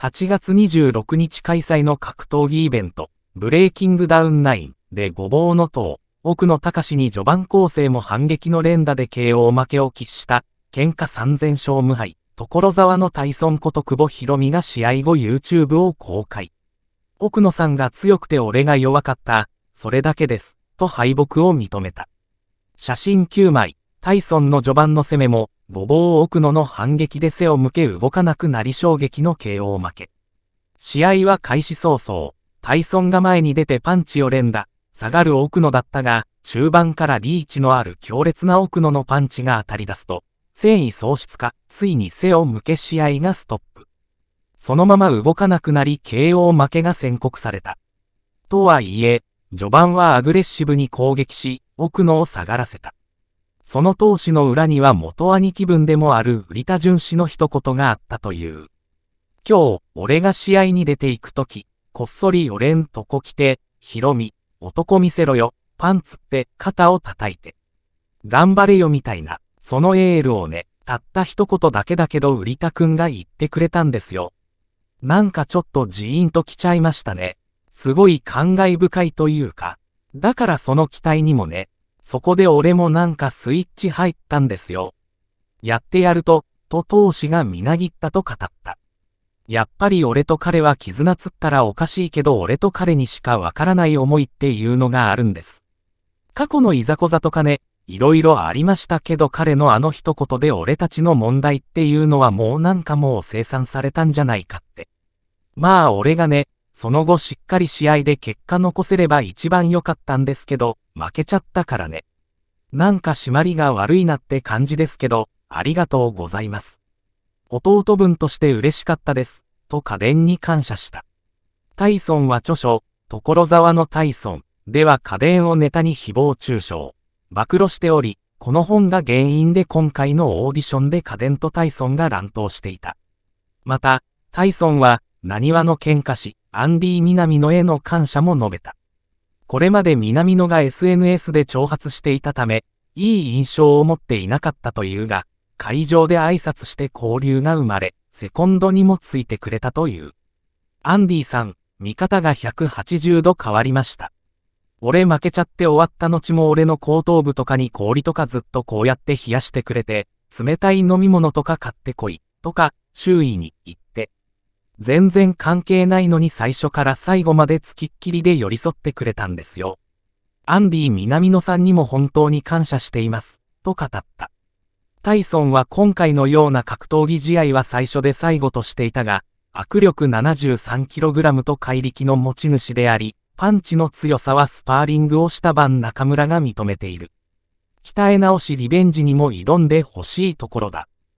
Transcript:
8月26日開催の格闘技イベント、ブレイキングダウン9でごぼうの塔、奥野隆に序盤構成も反撃の連打で KO 負けを喫した、喧嘩3000勝無敗、所沢のタイソンこと久保博美が試合後 YouTube を公開。奥野さんが強くて俺が弱かった、それだけです、と敗北を認めた。写真9枚、タイソンの序盤の攻めも、ごぼう奥野の反撃で背を向け動かなくなり衝撃の KO 負け。試合は開始早々、タイソンが前に出てパンチを連打、下がる奥野だったが、中盤からリーチのある強烈な奥野のパンチが当たり出すと、戦意喪失か、ついに背を向け試合がストップ。そのまま動かなくなり KO 負けが宣告された。とはいえ、序盤はアグレッシブに攻撃し、奥野を下がらせた。その投資の裏には元兄貴分でもある売田淳氏の一言があったという。今日、俺が試合に出ていくとき、こっそり俺んとこ来て、ひろみ、男見せろよ、パンツって肩を叩いて。頑張れよみたいな、そのエールをね、たった一言だけだけど売田くんが言ってくれたんですよ。なんかちょっとジーンと来ちゃいましたね。すごい感慨深いというか。だからその期待にもね、そこで俺もなんかスイッチ入ったんですよ。やってやると、と闘志がみなぎったと語った。やっぱり俺と彼は絆つったらおかしいけど俺と彼にしかわからない思いっていうのがあるんです。過去のいざこざとかね、いろいろありましたけど彼のあの一言で俺たちの問題っていうのはもうなんかもう生産されたんじゃないかって。まあ俺がね、その後しっかり試合で結果残せれば一番良かったんですけど、負けちゃったからね。なんか締まりが悪いなって感じですけど、ありがとうございます。弟分として嬉しかったです、と家電に感謝した。タイソンは著書、所沢のタイソンでは家電をネタに誹謗中傷、暴露しており、この本が原因で今回のオーディションで家電とタイソンが乱闘していた。また、タイソンは、何話の喧嘩し、アンディ・南野への感謝も述べた。これまで南野が SNS で挑発していたため、いい印象を持っていなかったというが、会場で挨拶して交流が生まれ、セコンドにもついてくれたという。アンディさん、見方が180度変わりました。俺負けちゃって終わった後も俺の後頭部とかに氷とかずっとこうやって冷やしてくれて、冷たい飲み物とか買ってこい、とか、周囲に言っ全然関係ないのに最初から最後までつきっきりで寄り添ってくれたんですよ。アンディ南野さんにも本当に感謝しています、と語った。タイソンは今回のような格闘技試合は最初で最後としていたが、握力 73kg と怪力の持ち主であり、パンチの強さはスパーリングをした晩中村が認めている。鍛え直しリベンジにも挑んでほしいところだ。